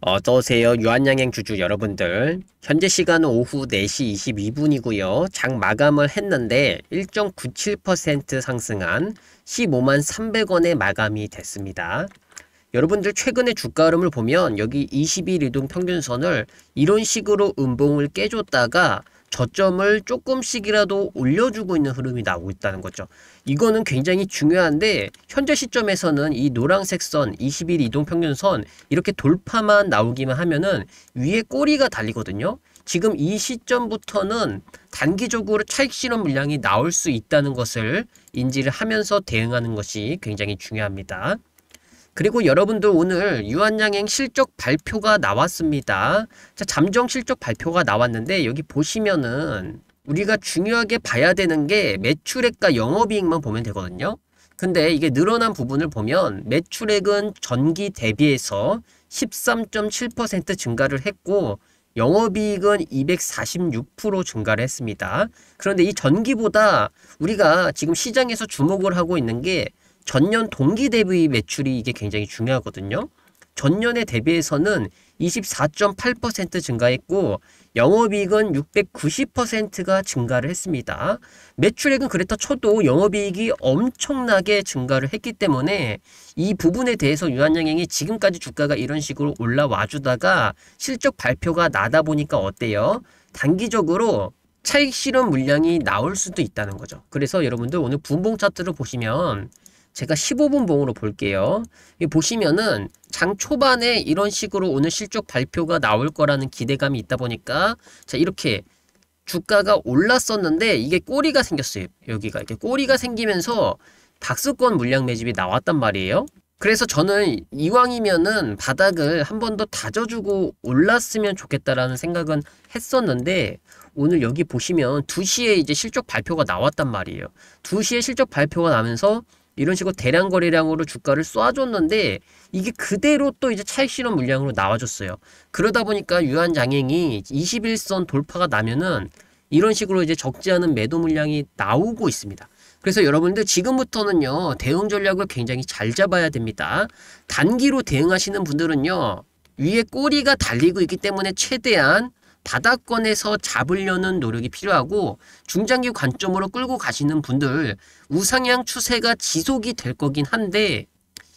어서오세요 유한양행 주주 여러분들 현재 시간은 오후 4시 22분이고요 장 마감을 했는데 1.97% 상승한 15만 300원에 마감이 됐습니다 여러분들 최근의 주가 흐름을 보면 여기 20일 이동 평균선을 이런 식으로 음봉을 깨줬다가 저점을 조금씩이라도 올려주고 있는 흐름이 나오고 있다는 거죠. 이거는 굉장히 중요한데 현재 시점에서는 이 노란색 선 20일 이동평균선 이렇게 돌파만 나오기만 하면은 위에 꼬리가 달리거든요. 지금 이 시점부터는 단기적으로 차익 실험 물량이 나올 수 있다는 것을 인지를 하면서 대응하는 것이 굉장히 중요합니다. 그리고 여러분들 오늘 유한양행 실적 발표가 나왔습니다. 자, 잠정 실적 발표가 나왔는데 여기 보시면은 우리가 중요하게 봐야 되는 게 매출액과 영업이익만 보면 되거든요. 근데 이게 늘어난 부분을 보면 매출액은 전기 대비해서 13.7% 증가를 했고 영업이익은 246% 증가를 했습니다. 그런데 이 전기보다 우리가 지금 시장에서 주목을 하고 있는 게 전년 동기 대비 매출이 이게 굉장히 중요하거든요. 전년에 대비해서는 24.8% 증가했고 영업이익은 690%가 증가를 했습니다. 매출액은 그랬다 쳐도 영업이익이 엄청나게 증가를 했기 때문에 이 부분에 대해서 유한양행이 지금까지 주가가 이런 식으로 올라와 주다가 실적 발표가 나다 보니까 어때요? 단기적으로 차익 실현 물량이 나올 수도 있다는 거죠. 그래서 여러분들 오늘 분봉 차트를 보시면 제가 15분 봉으로 볼게요. 보시면은 장 초반에 이런 식으로 오늘 실적 발표가 나올 거라는 기대감이 있다 보니까 자 이렇게 주가가 올랐었는데 이게 꼬리가 생겼어요. 여기가 이렇게 꼬리가 생기면서 박스권 물량 매집이 나왔단 말이에요. 그래서 저는 이왕이면은 바닥을 한 번 더 다져주고 올랐으면 좋겠다라는 생각은 했었는데 오늘 여기 보시면 2시에 이제 실적 발표가 나왔단 말이에요. 2시에 실적 발표가 나면서 이런 식으로 대량 거래량으로 주가를 쏴줬는데 이게 그대로 또 이제 차익 실현 물량으로 나와줬어요. 그러다 보니까 유한 장행이 21선 돌파가 나면은 이런 식으로 이제 적지 않은 매도 물량이 나오고 있습니다. 그래서 여러분들 지금부터는요 대응 전략을 굉장히 잘 잡아야 됩니다. 단기로 대응하시는 분들은요 위에 꼬리가 달리고 있기 때문에 최대한 바닥권에서 잡으려는 노력이 필요하고 중장기 관점으로 끌고 가시는 분들 우상향 추세가 지속이 될 거긴 한데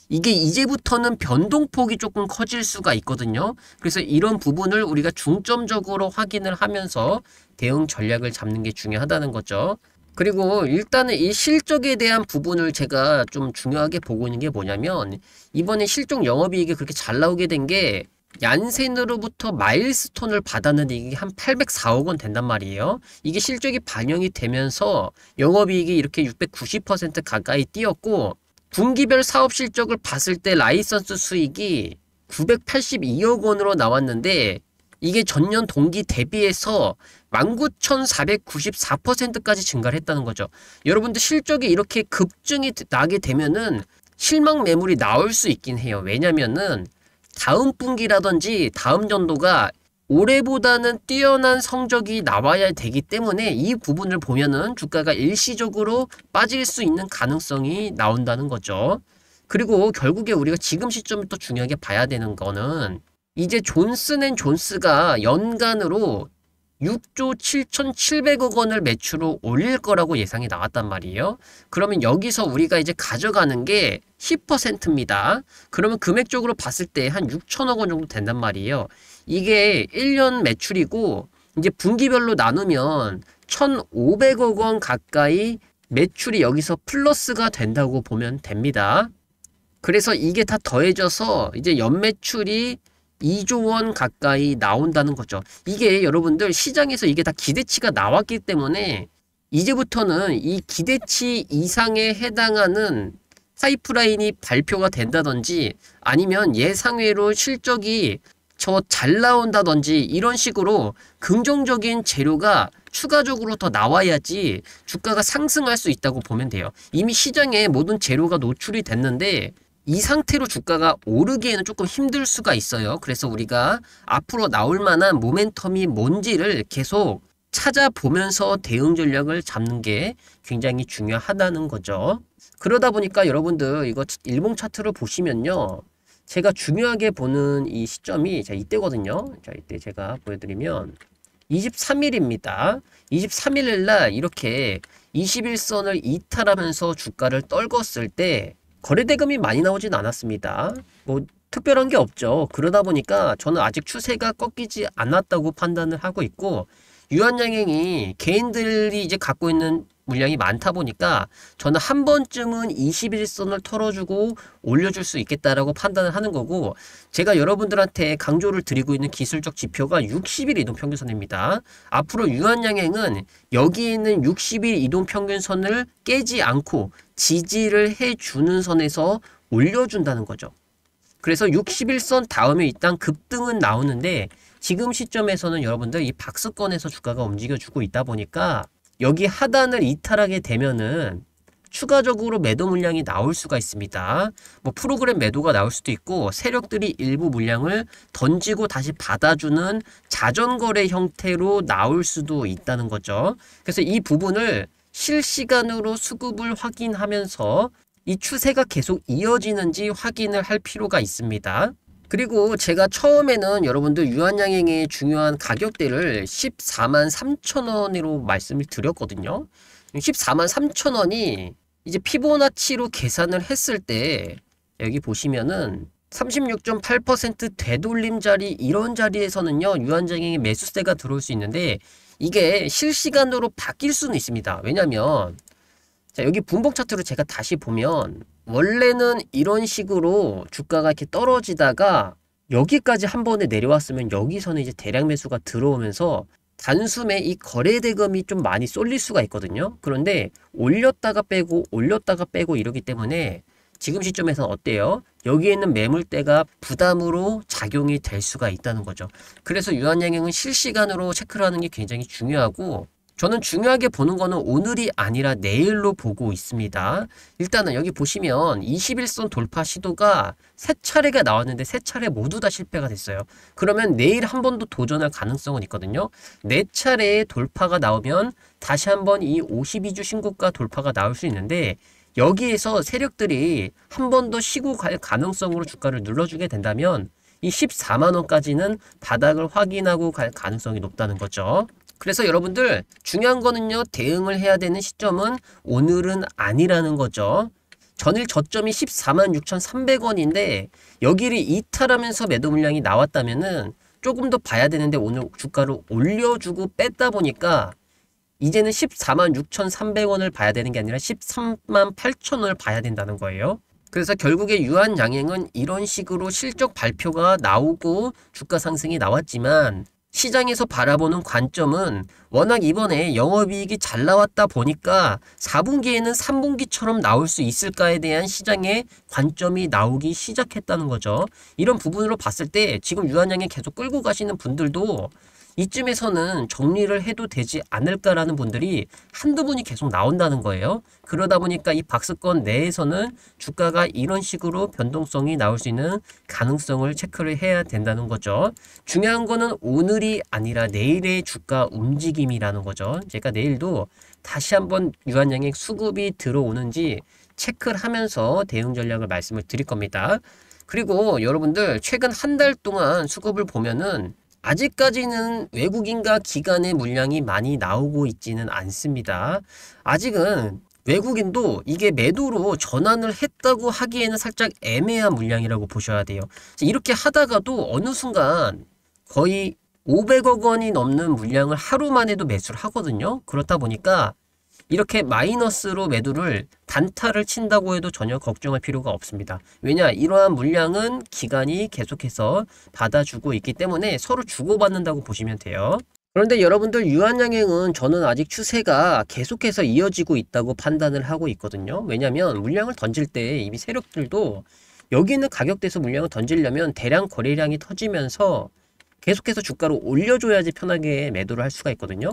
이게 이제부터는 변동폭이 조금 커질 수가 있거든요. 그래서 이런 부분을 우리가 중점적으로 확인을 하면서 대응 전략을 잡는 게 중요하다는 거죠. 그리고 일단은 이 실적에 대한 부분을 제가 좀 중요하게 보고 있는 게 뭐냐면 이번에 실적 영업이익이 그렇게 잘 나오게 된게 얀센으로부터 마일스톤을 받았는데 이게 한 804억 원 된단 말이에요. 이게 실적이 반영이 되면서 영업이익이 이렇게 690% 가까이 뛰었고 분기별 사업 실적을 봤을 때 라이선스 수익이 982억 원으로 나왔는데 이게 전년 동기 대비해서 19,494%까지 증가를 했다는 거죠. 여러분들 실적이 이렇게 급증이 나게 되면은 실망 매물이 나올 수 있긴 해요. 왜냐면은 다음 분기라든지 다음 연도가 올해보다는 뛰어난 성적이 나와야 되기 때문에 이 부분을 보면은 주가가 일시적으로 빠질 수 있는 가능성이 나온다는 거죠. 그리고 결국에 우리가 지금 시점부터 중요하게 봐야 되는 거는 이제 존슨 앤 존스가 연간으로 6조 7,700억 원을 매출로 올릴 거라고 예상이 나왔단 말이에요. 그러면 여기서 우리가 이제 가져가는 게 10%입니다. 그러면 금액적으로 봤을 때 한 6천억 원 정도 된단 말이에요. 이게 1년 매출이고 이제 분기별로 나누면 1,500억 원 가까이 매출이 여기서 플러스가 된다고 보면 됩니다. 그래서 이게 다 더해져서 이제 연매출이 2조 원 가까이 나온다는 거죠. 이게 여러분들 시장에서 이게 다 기대치가 나왔기 때문에 이제부터는 이 기대치 이상에 해당하는 사이프라인이 발표가 된다든지 아니면 예상외로 실적이 저 잘 나온다든지 이런 식으로 긍정적인 재료가 추가적으로 더 나와야지 주가가 상승할 수 있다고 보면 돼요. 이미 시장에 모든 재료가 노출이 됐는데 이 상태로 주가가 오르기에는 조금 힘들 수가 있어요. 그래서 우리가 앞으로 나올 만한 모멘텀이 뭔지를 계속 찾아보면서 대응 전략을 잡는 게 굉장히 중요하다는 거죠. 그러다 보니까 여러분들 이거 일봉 차트를 보시면요. 제가 중요하게 보는 이 시점이 자 이때거든요. 자 이때 제가 보여드리면 23일입니다. 23일 날 이렇게 21선을 이탈하면서 주가를 떨궜을 때 거래대금이 많이 나오진 않았습니다. 뭐 특별한 게 없죠. 그러다 보니까 저는 아직 추세가 꺾이지 않았다고 판단을 하고 있고 유한양행이 개인들이 이제 갖고 있는 물량이 많다 보니까 저는 한 번쯤은 21선을 털어주고 올려줄 수 있겠다라고 판단을 하는 거고 제가 여러분들한테 강조를 드리고 있는 기술적 지표가 60일 이동평균선입니다. 앞으로 유한양행은 여기 에 있는 60일 이동평균선을 깨지 않고 지지를 해주는 선에서 올려준다는 거죠. 그래서 6일선 다음에 일단 급등은 나오는데 지금 시점에서는 여러분들 이 박스권에서 주가가 움직여주고 있다 보니까 여기 하단을 이탈하게 되면은 추가적으로 매도 물량이 나올 수가 있습니다. 뭐 프로그램 매도가 나올 수도 있고 세력들이 일부 물량을 던지고 다시 받아주는 자전거래 형태로 나올 수도 있다는 거죠. 그래서 이 부분을 실시간으로 수급을 확인하면서 이 추세가 계속 이어지는지 확인을 할 필요가 있습니다. 그리고 제가 처음에는 여러분들 유한양행의 중요한 가격대를 14만 3천원으로 말씀을 드렸거든요. 14만 3천원이 이제 피보나치로 계산을 했을 때 여기 보시면은 36.8% 되돌림 자리 이런 자리에서는요 유한장행의 매수세가 들어올 수 있는데 이게 실시간으로 바뀔 수는 있습니다 왜냐면 하자 여기 분봉 차트로 제가 다시 보면 원래는 이런 식으로 주가가 이렇게 떨어지다가 여기까지 한 번에 내려왔으면 여기서는 이제 대량 매수가 들어오면서 단숨에 이 거래 대금이 좀 많이 쏠릴 수가 있거든요. 그런데 올렸다가 빼고 올렸다가 빼고 이러기 때문에 지금 시점에서 어때요? 여기에 는 매물대가 부담으로 작용이 될 수가 있다는 거죠. 그래서 유한양행은 실시간으로 체크를 하는 게 굉장히 중요하고 저는 중요하게 보는 거는 오늘이 아니라 내일로 보고 있습니다. 일단은 여기 보시면 21선 돌파 시도가 세 차례가 나왔는데 세 차례 모두 다 실패가 됐어요. 그러면 내일 한 번 더 도전할 가능성은 있거든요. 네 차례의 돌파가 나오면 다시 한 번 이 52주 신고가 돌파가 나올 수 있는데 여기에서 세력들이 한 번 더 쉬고 갈 가능성으로 주가를 눌러주게 된다면 이 14만원까지는 바닥을 확인하고 갈 가능성이 높다는 거죠. 그래서 여러분들 중요한 거는요. 대응을 해야 되는 시점은 오늘은 아니라는 거죠. 전일 저점이 14만 6,300원인데 여기를 이탈하면서 매도 물량이 나왔다면은 조금 더 봐야 되는데 오늘 주가를 올려주고 뺐다 보니까 이제는 14만 6,300원을 봐야 되는 게 아니라 13만 8천원을 봐야 된다는 거예요. 그래서 결국에 유한 양행은 이런 식으로 실적 발표가 나오고 주가 상승이 나왔지만 시장에서 바라보는 관점은 워낙 이번에 영업이익이 잘 나왔다 보니까 4분기에는 3분기처럼 나올 수 있을까에 대한 시장의 관점이 나오기 시작했다는 거죠. 이런 부분으로 봤을 때 지금 유한양에 계속 끌고 가시는 분들도 이쯤에서는 정리를 해도 되지 않을까라는 분들이 한두 분이 계속 나온다는 거예요. 그러다 보니까 이 박스권 내에서는 주가가 이런 식으로 변동성이 나올 수 있는 가능성을 체크를 해야 된다는 거죠. 중요한 거는 오늘이 아니라 내일의 주가 움직임이라는 거죠. 제가 내일도 다시 한번 유한양행 수급이 들어오는지 체크를 하면서 대응 전략을 말씀을 드릴 겁니다. 그리고 여러분들 최근 한 달 동안 수급을 보면은 아직까지는 외국인과 기관의 물량이 많이 나오고 있지는 않습니다. 아직은 외국인도 이게 매도로 전환을 했다고 하기에는 살짝 애매한 물량이라고 보셔야 돼요. 이렇게 하다가도 어느 순간 거의 500억 원이 넘는 물량을 하루만 해도 매수를 하거든요. 그렇다 보니까 이렇게 마이너스로 매도를 단타를 친다고 해도 전혀 걱정할 필요가 없습니다. 왜냐 이러한 물량은 기간이 계속해서 받아주고 있기 때문에 서로 주고받는다고 보시면 돼요. 그런데 여러분들 유한양행은 저는 아직 추세가 계속해서 이어지고 있다고 판단을 하고 있거든요. 왜냐하면 물량을 던질 때 이미 세력들도 여기 있는 가격대에서 물량을 던지려면 대량 거래량이 터지면서 계속해서 주가로 올려줘야지 편하게 매도를 할 수가 있거든요.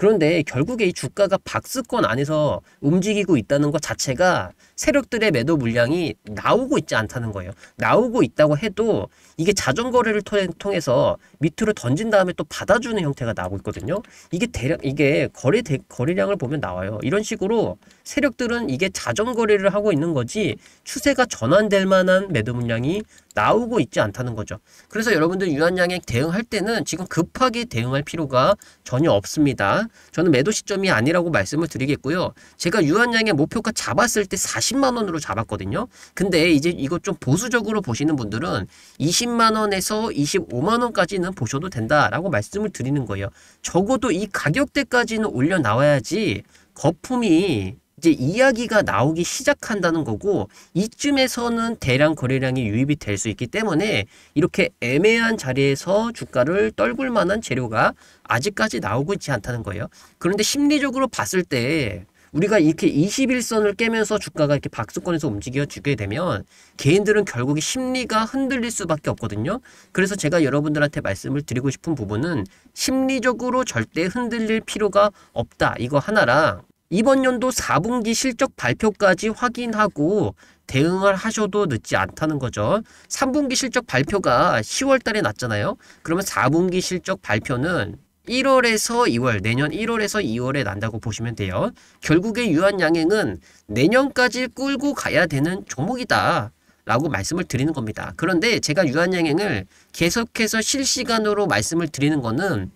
그런데 결국에 이 주가가 박스권 안에서 움직이고 있다는 것 자체가 세력들의 매도 물량이 나오고 있지 않다는 거예요. 나오고 있다고 해도 이게 자전거래를 통해서 밑으로 던진 다음에 또 받아주는 형태가 나오고 있거든요. 이게 대략 이게 거래 대, 거래량을 보면 나와요. 이런 식으로 세력들은 이게 자전거래를 하고 있는 거지 추세가 전환될 만한 매도 물량이 나오고 있지 않다는 거죠. 그래서 여러분들 유한양에 대응할 때는 지금 급하게 대응할 필요가 전혀 없습니다. 저는 매도 시점이 아니라고 말씀을 드리겠고요. 제가 유한양의 목표가 잡았을 때 40만 원으로 잡았거든요. 근데 이제 이것 좀 보수적으로 보시는 분들은 20만 원에서 25만 원까지는 보셔도 된다라고 말씀을 드리는 거예요. 적어도 이 가격대까지는 올려 나와야지 거품이 이제 이야기가 나오기 시작한다는 거고 이쯤에서는 대량 거래량이 유입이 될 수 있기 때문에 이렇게 애매한 자리에서 주가를 떨굴 만한 재료가 아직까지 나오고 있지 않다는 거예요. 그런데 심리적으로 봤을 때 우리가 이렇게 21선을 깨면서 주가가 이렇게 박수권에서 움직여주게 되면 개인들은 결국에 심리가 흔들릴 수밖에 없거든요. 그래서 제가 여러분들한테 말씀을 드리고 싶은 부분은 심리적으로 절대 흔들릴 필요가 없다. 이거 하나랑 이번 연도 4분기 실적 발표까지 확인하고 대응을 하셔도 늦지 않다는 거죠. 3분기 실적 발표가 10월 달에 났잖아요. 그러면 4분기 실적 발표는 1월에서 2월, 내년 1월에서 2월에 난다고 보시면 돼요. 결국에 유한양행은 내년까지 끌고 가야 되는 종목이다. 라고 말씀을 드리는 겁니다. 그런데 제가 유한양행을 계속해서 실시간으로 말씀을 드리는 거는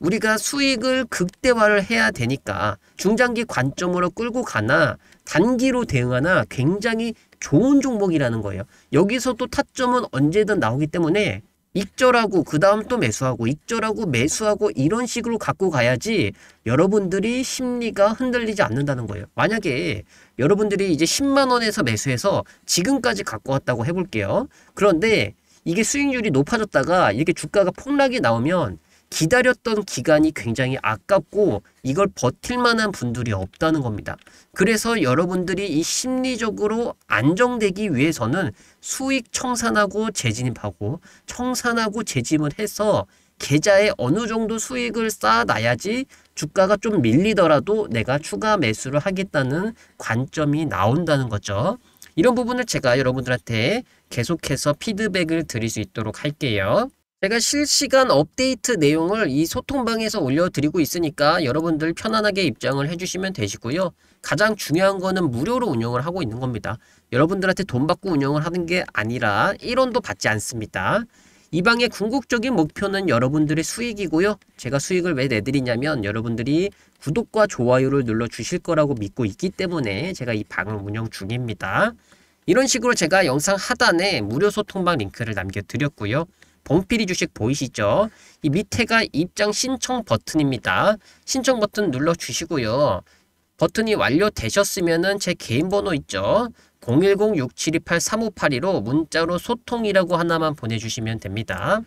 우리가 수익을 극대화를 해야 되니까 중장기 관점으로 끌고 가나 단기로 대응하나 굉장히 좋은 종목이라는 거예요. 여기서 또 타점은 언제든 나오기 때문에 익절하고 그 다음 또 매수하고 익절하고 매수하고 이런 식으로 갖고 가야지 여러분들이 심리가 흔들리지 않는다는 거예요. 만약에 여러분들이 이제 10만원에서 매수해서 지금까지 갖고 왔다고 해볼게요. 그런데 이게 수익률이 높아졌다가 이렇게 주가가 폭락이 나오면 기다렸던 기간이 굉장히 아깝고 이걸 버틸 만한 분들이 없다는 겁니다. 그래서 여러분들이 이 심리적으로 안정되기 위해서는 수익 청산하고 재진입하고 청산하고 재진을 해서 계좌에 어느 정도 수익을 쌓아놔야지 주가가 좀 밀리더라도 내가 추가 매수를 하겠다는 관점이 나온다는 거죠. 이런 부분을 제가 여러분들한테 계속해서 피드백을 드릴 수 있도록 할게요. 제가 실시간 업데이트 내용을 이 소통방에서 올려드리고 있으니까 여러분들 편안하게 입장을 해주시면 되시고요. 가장 중요한 거는 무료로 운영을 하고 있는 겁니다. 여러분들한테 돈 받고 운영을 하는 게 아니라 1원도 받지 않습니다. 이 방의 궁극적인 목표는 여러분들의 수익이고요. 제가 수익을 왜 내드리냐면 여러분들이 구독과 좋아요를 눌러주실 거라고 믿고 있기 때문에 제가 이 방을 운영 중입니다. 이런 식으로 제가 영상 하단에 무료 소통방 링크를 남겨드렸고요. 봉필이 주식 보이시죠? 이 밑에가 입장 신청 버튼입니다. 신청 버튼 눌러주시고요. 버튼이 완료되셨으면 제 개인 번호 있죠? 010-6728-3582로 문자로 소통이라고 하나만 보내주시면 됩니다.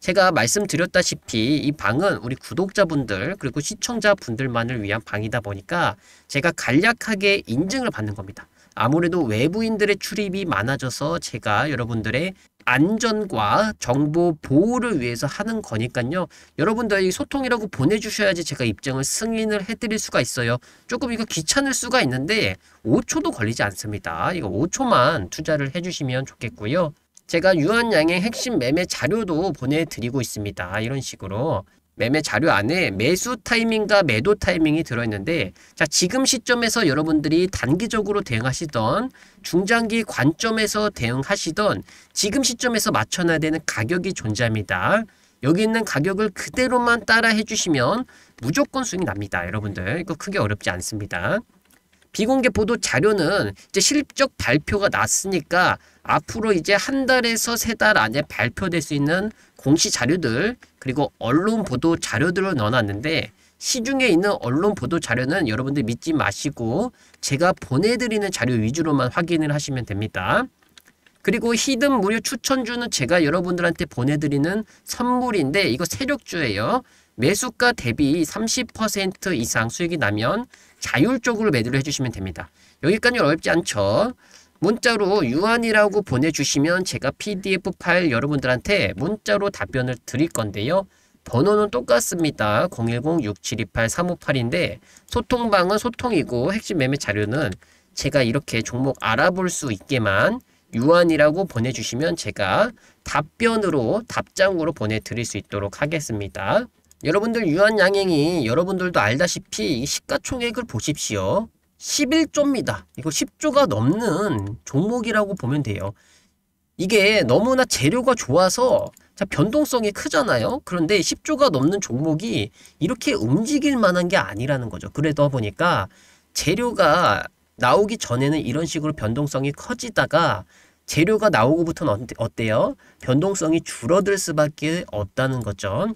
제가 말씀드렸다시피 이 방은 우리 구독자분들 그리고 시청자분들만을 위한 방이다 보니까 제가 간략하게 인증을 받는 겁니다. 아무래도 외부인들의 출입이 많아져서 제가 여러분들의 안전과 정보 보호를 위해서 하는 거니까요. 여러분들이 소통이라고 보내주셔야지 제가 입장을 승인을 해드릴 수가 있어요. 조금 이거 귀찮을 수가 있는데 5초도 걸리지 않습니다. 이거 5초만 투자를 해주시면 좋겠고요. 제가 유한양의 핵심 매매 자료도 보내드리고 있습니다. 이런 식으로 매매 자료 안에 매수 타이밍과 매도 타이밍이 들어있는데 자 지금 시점에서 여러분들이 단기적으로 대응하시던 중장기 관점에서 대응하시던 지금 시점에서 맞춰놔야 되는 가격이 존재합니다. 여기 있는 가격을 그대로만 따라 해주시면 무조건 수익 납니다. 여러분들 이거 크게 어렵지 않습니다. 비공개 보도 자료는 이제 실적 발표가 났으니까 앞으로 이제 한 달에서 세 달 안에 발표될 수 있는 공시 자료들 그리고 언론 보도 자료들을 넣어놨는데 시중에 있는 언론 보도 자료는 여러분들 믿지 마시고 제가 보내드리는 자료 위주로만 확인을 하시면 됩니다. 그리고 히든 무료 추천주는 제가 여러분들한테 보내드리는 선물인데 이거 세력주예요. 매수가 대비 30% 이상 수익이 나면 자율적으로 매도를 해주시면 됩니다. 여기까지 어렵지 않죠? 문자로 유한이라고 보내주시면 제가 PDF 파일 여러분들한테 문자로 답변을 드릴 건데요. 번호는 똑같습니다. 010-6728-358인데 소통방은 소통이고 핵심 매매 자료는 제가 이렇게 종목 알아볼 수 있게만 유한이라고 보내주시면 제가 답변으로 답장으로 보내드릴 수 있도록 하겠습니다. 여러분들 유한 양행이 여러분들도 알다시피 시가총액을 보십시오. 11조입니다. 이거 10조가 넘는 종목이라고 보면 돼요. 이게 너무나 재료가 좋아서 자, 변동성이 크잖아요. 그런데 10조가 넘는 종목이 이렇게 움직일 만한 게 아니라는 거죠. 그래도 보니까 재료가 나오기 전에는 이런 식으로 변동성이 커지다가 재료가 나오고부터는 어때요? 변동성이 줄어들 수밖에 없다는 거죠.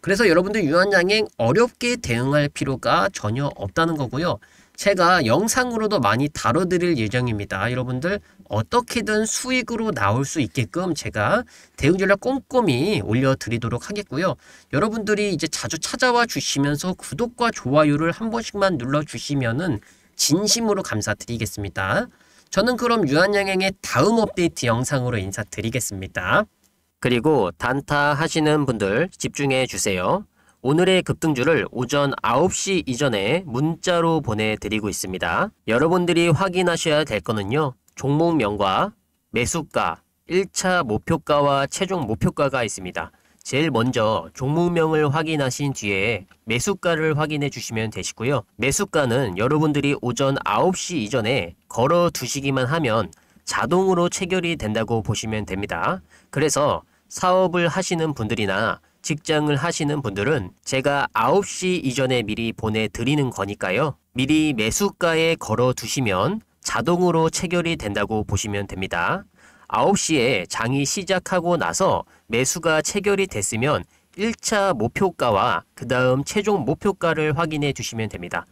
그래서 여러분들 유한양행 어렵게 대응할 필요가 전혀 없다는 거고요. 제가 영상으로도 많이 다뤄드릴 예정입니다. 여러분들 어떻게든 수익으로 나올 수 있게끔 제가 대응 전략 꼼꼼히 올려드리도록 하겠고요. 여러분들이 이제 자주 찾아와 주시면서 구독과 좋아요를 한 번씩만 눌러주시면은 진심으로 감사드리겠습니다. 저는 그럼 유한양행의 다음 업데이트 영상으로 인사드리겠습니다. 그리고 단타 하시는 분들 집중해 주세요. 오늘의 급등주를 오전 9시 이전에 문자로 보내드리고 있습니다. 여러분들이 확인하셔야 될 거는요. 종목명과 매수가, 1차 목표가와 최종 목표가가 있습니다. 제일 먼저 종목명을 확인하신 뒤에 매수가를 확인해 주시면 되시고요. 매수가는 여러분들이 오전 9시 이전에 걸어 두시기만 하면 자동으로 체결이 된다고 보시면 됩니다. 그래서 사업을 하시는 분들이나 직장을 하시는 분들은 제가 9시 이전에 미리 보내드리는 거니까요. 미리 매수가에 걸어 두시면 자동으로 체결이 된다고 보시면 됩니다. 9시에 장이 시작하고 나서 매수가 체결이 됐으면 1차 목표가와 그 다음 최종 목표가를 확인해 주시면 됩니다.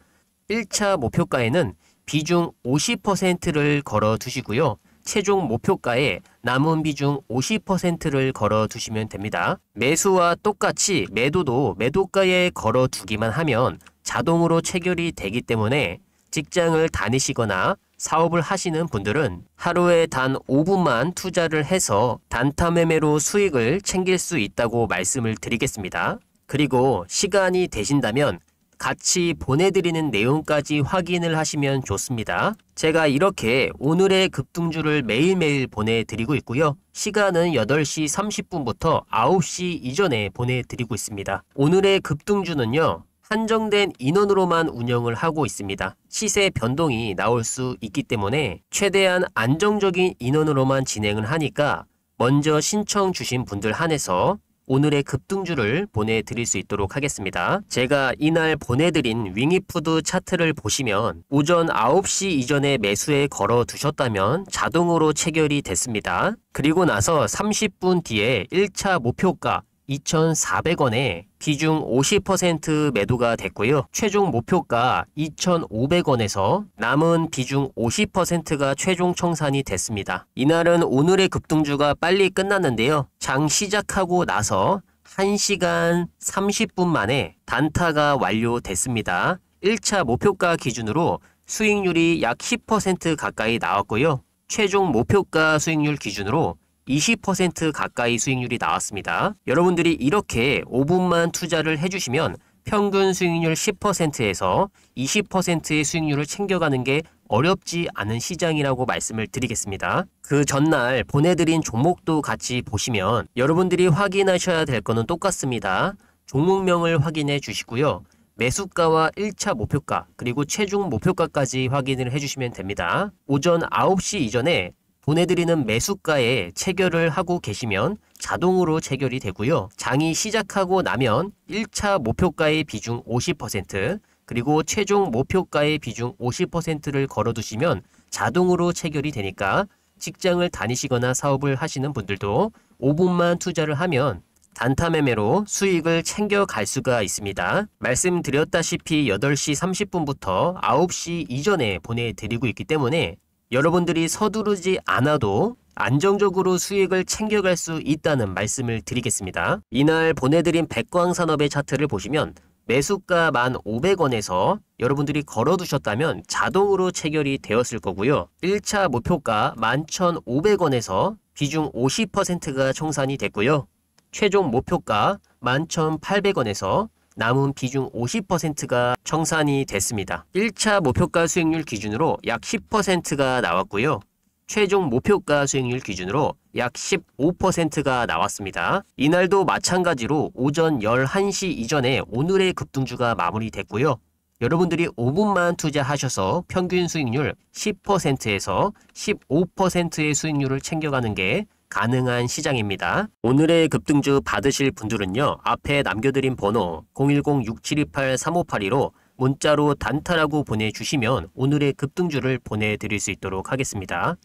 1차 목표가에는 비중 50%를 걸어 두시고요. 최종 목표가에 남은 비중 50%를 걸어 두시면 됩니다. 매수와 똑같이 매도도 매도가에 걸어 두기만 하면 자동으로 체결이 되기 때문에 직장을 다니시거나 사업을 하시는 분들은 하루에 단 5분만 투자를 해서 단타 매매로 수익을 챙길 수 있다고 말씀을 드리겠습니다. 그리고 시간이 되신다면 같이 보내드리는 내용까지 확인을 하시면 좋습니다. 제가 이렇게 오늘의 급등주를 매일매일 보내드리고 있고요. 시간은 8시 30분부터 9시 이전에 보내드리고 있습니다. 오늘의 급등주는요. 한정된 인원으로만 운영을 하고 있습니다. 시세 변동이 나올 수 있기 때문에 최대한 안정적인 인원으로만 진행을 하니까 먼저 신청 주신 분들 한해서 오늘의 급등주를 보내드릴 수 있도록 하겠습니다. 제가 이날 보내드린 윙이푸드 차트를 보시면 오전 9시 이전에 매수에 걸어두셨다면 자동으로 체결이 됐습니다. 그리고 나서 30분 뒤에 1차 목표가 2,400원에 비중 50% 매도가 됐고요. 최종 목표가 2,500원에서 남은 비중 50%가 최종 청산이 됐습니다. 이날은 오늘의 급등주가 빨리 끝났는데요. 장 시작하고 나서 1시간 30분 만에 단타가 완료됐습니다. 1차 목표가 기준으로 수익률이 약 10% 가까이 나왔고요. 최종 목표가 수익률 기준으로 20% 가까이 수익률이 나왔습니다. 여러분들이 이렇게 5분만 투자를 해주시면 평균 수익률 10%에서 20%의 수익률을 챙겨가는 게 어렵지 않은 시장이라고 말씀을 드리겠습니다. 그 전날 보내드린 종목도 같이 보시면 여러분들이 확인하셔야 될 거는 똑같습니다. 종목명을 확인해 주시고요. 매수가와 1차 목표가 그리고 최종 목표가까지 확인을 해주시면 됩니다. 오전 9시 이전에 보내드리는 매수가에 체결을 하고 계시면 자동으로 체결이 되고요. 장이 시작하고 나면 1차 목표가의 비중 50% 그리고 최종 목표가의 비중 50%를 걸어두시면 자동으로 체결이 되니까 직장을 다니시거나 사업을 하시는 분들도 5분만 투자를 하면 단타 매매로 수익을 챙겨갈 수가 있습니다. 말씀드렸다시피 8시 30분부터 9시 이전에 보내드리고 있기 때문에 여러분들이 서두르지 않아도 안정적으로 수익을 챙겨갈 수 있다는 말씀을 드리겠습니다. 이날 보내드린 백광산업의 차트를 보시면 매수가 1,500원에서 여러분들이 걸어두셨다면 자동으로 체결이 되었을 거고요. 1차 목표가 11,500원에서 비중 50%가 청산이 됐고요. 최종 목표가 11,800원에서 남은 비중 50%가 청산이 됐습니다. 1차 목표가 수익률 기준으로 약 10%가 나왔고요. 최종 목표가 수익률 기준으로 약 15%가 나왔습니다. 이날도 마찬가지로 오전 11시 이전에 오늘의 급등주가 마무리됐고요. 여러분들이 5분만 투자하셔서 평균 수익률 10%에서 15%의 수익률을 챙겨가는 게 가능한 시장입니다. 오늘의 급등주 받으실 분들은요. 앞에 남겨드린 번호 010-6728-3582로 문자로 단타라고 보내주시면 오늘의 급등주를 보내드릴 수 있도록 하겠습니다.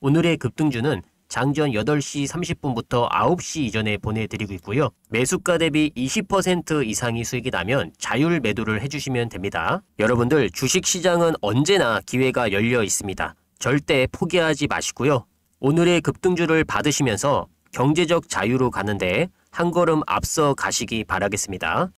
오늘의 급등주는 장전 8시 30분부터 9시 이전에 보내드리고 있고요. 매수가 대비 20% 이상이 수익이 나면 자율 매도를 해주시면 됩니다. 여러분들 주식시장은 언제나 기회가 열려 있습니다. 절대 포기하지 마시고요. 오늘의 급등주를 받으시면서 경제적 자유로 가는데 한 걸음 앞서 가시기 바라겠습니다.